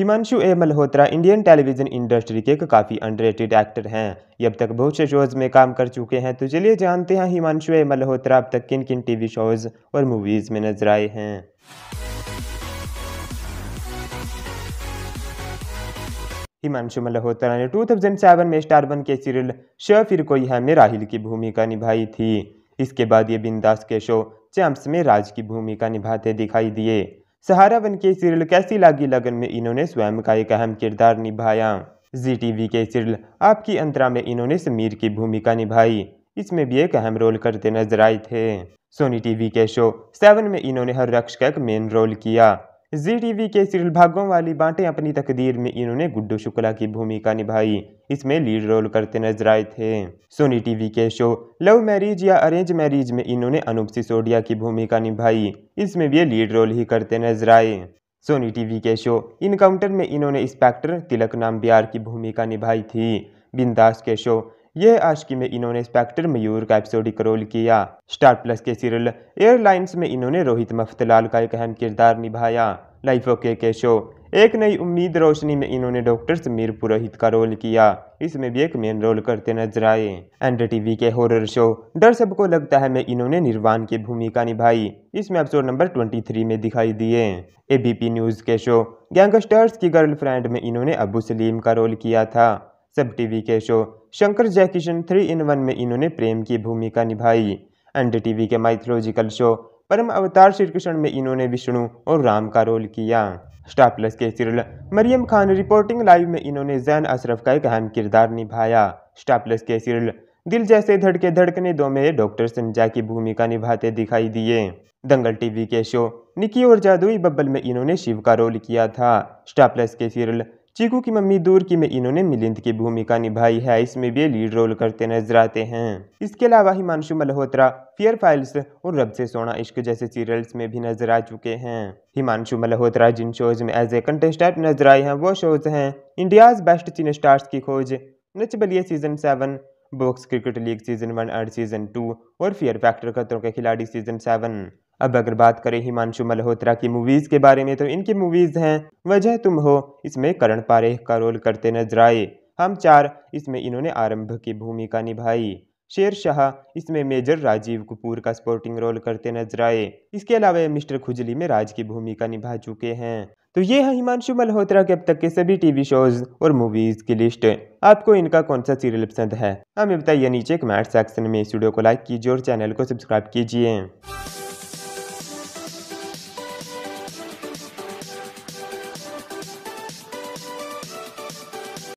Himanshu A Malhotra Indian television industry के एक काफ़ी अंडररेटेड एक्टर हैं ये अब तक बहुत से शोज़ में काम कर चुके हैं तो चलिए जानते हैं हिमांशु ए मल्होत्रा अब तक किन किन टीवी शोज़ और मूवीज़ में नजर आए हैं हिमांशु मल्होत्रा ने 2007 में स्टार वन के सीरियल श फिर कोई है में राहिल की भूमिका निभाई थी इसके बाद ये बिंदास के शो चैम्प्स में राज की भूमिका निभाते दिखाई दिए सहारा वन के सीरियल कैसी लागी लगन में इन्होंने स्वयं का एक अहम किरदार निभाया जी टीवी के सीरियल आपकी अंतरा में इन्होंने समीर की भूमिका निभाई इसमें भी एक अहम रोल करते नजर आए थे सोनी टीवी के शो सेवन में इन्होंने हर रक्ष का एक मेन रोल किया जी टीवी के सीरियल भागों वाली बांटे अपनी तकदीर में इन्होंने गुड्डू शुक्ला की भूमिका निभाई इसमें लीड रोल करते नजर आए थे सोनी टीवी के शो लव मैरिज या अरेंज मैरिज में इन्होंने अनूप सिसोडिया की भूमिका निभाई इसमें भी लीड रोल ही करते नजर आए सोनी टीवी के शो इनकाउंटर में इन्होंने इंस्पेक्टर तिलक नाम बिहार की भूमिका निभाई थी बिंदास के शो यह आशकी में इन्होंने इंस्पेक्टर मयूर का एपिसोडिक रोल किया स्टार प्लस के सीरियल एयरलाइंस में इन्होंने रोहित मफ्तलाल का एक अहम किरदार निभाया लाइफ के केशो एक नई उम्मीद रोशनी में इन्होंने डॉक्टर समीर पुरोहित का रोल किया इसमें भी एक मेन रोल करते नजर आए एंड टीवी के हॉरर शो डर सबको लगता है में इन्होंने निर्वाण की भूमिका निभाई इसमें एपिसोड नंबर 23 में दिखाई दिए एबीपी न्यूज के शो गैंगस्टर्स की गर्लफ्रेंड में इन्होंने अबू सलीम का रोल किया था सब टीवी के show Shankar Jaikishan three in one में इन्होंने प्रेम की भूमिका निभाई एंड टीवी के माइथोलॉजिकल शो परम अवतार श्री कृष्ण में इन्होंने विष्णु और राम का रोल किया स्टार प्लस के serial Mariam Khan reporting live में इन्होंने जैन अशरफ का एक अहम किरदार निभाया स्टार प्लस के सीरियल दिल जैसे धड़के धड़कने दो में डॉक्टर संजय की भूमिका निभाते दिखाई दिए दंगल टीवी के शो निकी और जादुई बब्बल में इन्होंने शिव का रोल किया था स्टार प्लस के सीरियल चीकू की मम्मी दूर की में इन्होंने मिलिंद की भूमिका निभाई है इसमें भी लीड रोल करते नजर आते हैं इसके अलावा हिमांशु मल्होत्रा फियर फाइल्स और रब से सोना इश्क जैसे सीरियल्स में भी नजर आ चुके हैं हिमांशु मल्होत्रा जिन शोज में एज ए कंटेस्टेंट नजर आए हैं वो शोज हैं इंडियाज बेस्ट चीन स्टार्स की खोज Nach Baliye season seven box cricket league season one and season two और फियर फैक्टर खतरों के खिलाड़ी सीजन सेवन अब अगर बात करें हिमांशु मल्होत्रा की मूवीज़ के बारे में तो इनकी मूवीज़ हैं वजह तुम हो इसमें करण पारेख का रोल करते नजर आए हम चार इसमें इन्होंने आरंभ की भूमिका निभाई शेर शाह इसमें मेजर राजीव कपूर का स्पोर्टिंग रोल करते नजर आए इसके अलावा मिस्टर खुजली में राज की भूमिका निभा चुके हैं तो ये है हिमांशु मल्होत्रा के अब तक के सभी टीवी शोज और मूवीज की लिस्ट आपको इनका कौन सा सीरियल पसंद है हमें बताइए नीचे कमेंट सेक्शन में स्टूडियो को लाइक कीजिए और चैनल को सब्सक्राइब कीजिए